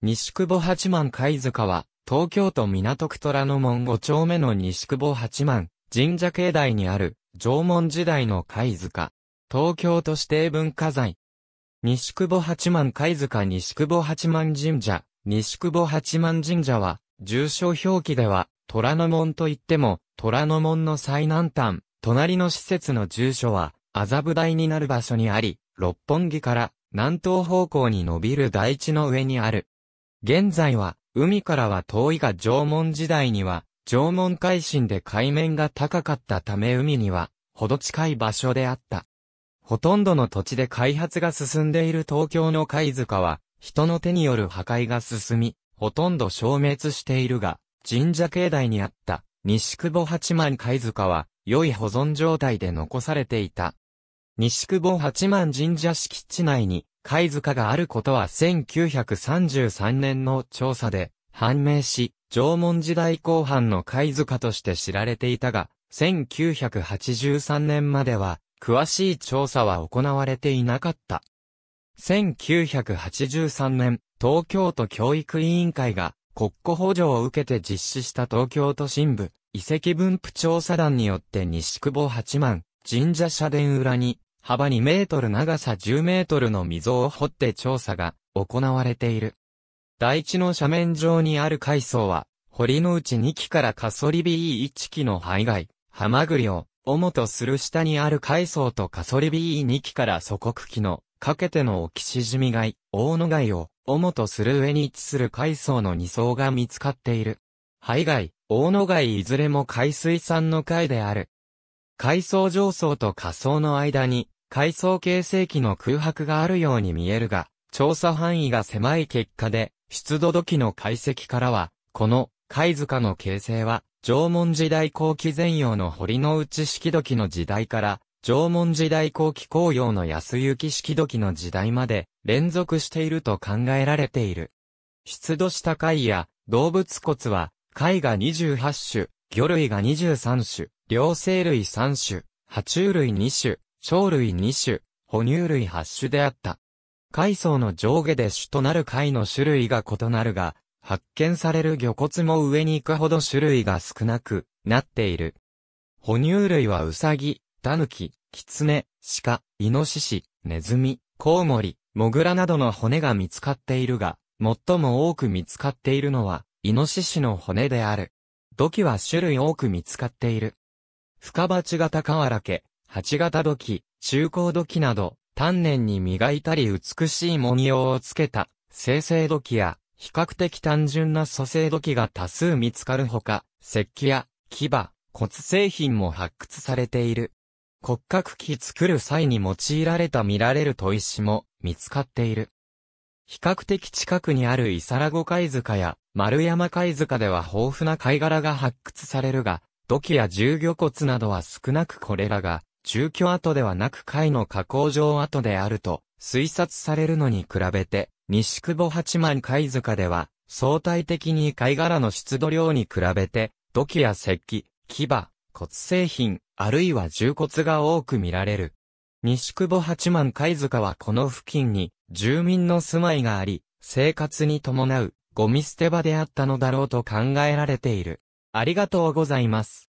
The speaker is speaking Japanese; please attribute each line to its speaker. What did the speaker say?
Speaker 1: 西久保八幡貝塚は、東京都港区虎ノ門5丁目の西久保八幡、神社境内にある、縄文時代の貝塚。東京都指定文化財。西久保八幡貝塚西久保八幡神社。西久保八幡神社は、住所表記では、虎ノ門といっても、虎ノ門の最南端、隣の施設の住所は、麻布台になる場所にあり、六本木から南東方向に伸びる台地の上にある。現在は、海からは遠いが縄文時代には、縄文海進で海面が高かったため海には、ほど近い場所であった。ほとんどの土地で開発が進んでいる東京の貝塚は、人の手による破壊が進み、ほとんど消滅しているが、神社境内にあった、西久保八幡貝塚は、良い保存状態で残されていた。西久保八幡神社敷地内に、貝塚があることは1933年の調査で判明し、縄文時代後半の貝塚として知られていたが、1983年までは詳しい調査は行われていなかった。1983年、東京都教育委員会が国庫補助を受けて実施した東京都心部遺跡分布調査団によって西久保八幡神社社殿裏に幅2メートル長さ10メートルの溝を掘って調査が行われている。大地の斜面上にある海藻は、堀の内2基からカソリビー1基の排外、ハマグリを、主とする下にある海藻とカソリビー2基から祖国基の、かけてのオキシジミ貝、大野貝を、主とする上に位置する海藻の2層が見つかっている。排外、大野貝いずれも海水産の貝である。海藻上層と下層の間に、階層形成期の空白があるように見えるが、調査範囲が狭い結果で、出土土器の解析からは、この貝塚の形成は、縄文時代後期前洋の堀之内式土器の時代から、縄文時代後期紅葉の安行式土器の時代まで連続していると考えられている。出土した貝や動物骨は、貝が28種、魚類が23種、両生類3種、爬虫類2種、鳥類2種、哺乳類8種であった。海藻の上下で種となる貝の種類が異なるが、発見される魚骨も上に行くほど種類が少なくなっている。哺乳類はウサギ、タヌキ、キツネ、鹿、イノシシ、ネズミ、コウモリ、モグラなどの骨が見つかっているが、最も多く見つかっているのは、イノシシの骨である。土器は種類多く見つかっている。深鉢型瓦家、鉢型土器、中高土器など、丹念に磨いたり美しい文様をつけた、生成土器や、比較的単純な蘇生土器が多数見つかるほか、石器や、牙、骨製品も発掘されている。骨格器作る際に用いられた見られる砥石も見つかっている。比較的近くにあるイサラゴ貝塚や丸山貝塚では豊富な貝殻が発掘されるが、土器や重魚骨などは少なくこれらが住居跡ではなく貝の加工場跡であると推察されるのに比べて、西久保八幡貝塚では、相対的に貝殻の出土量に比べて、土器や石器、牙、骨製品、あるいは重骨が多く見られる。西久保八幡貝塚はこの付近に住民の住まいがあり、生活に伴うゴミ捨て場であったのだろうと考えられている。ありがとうございます。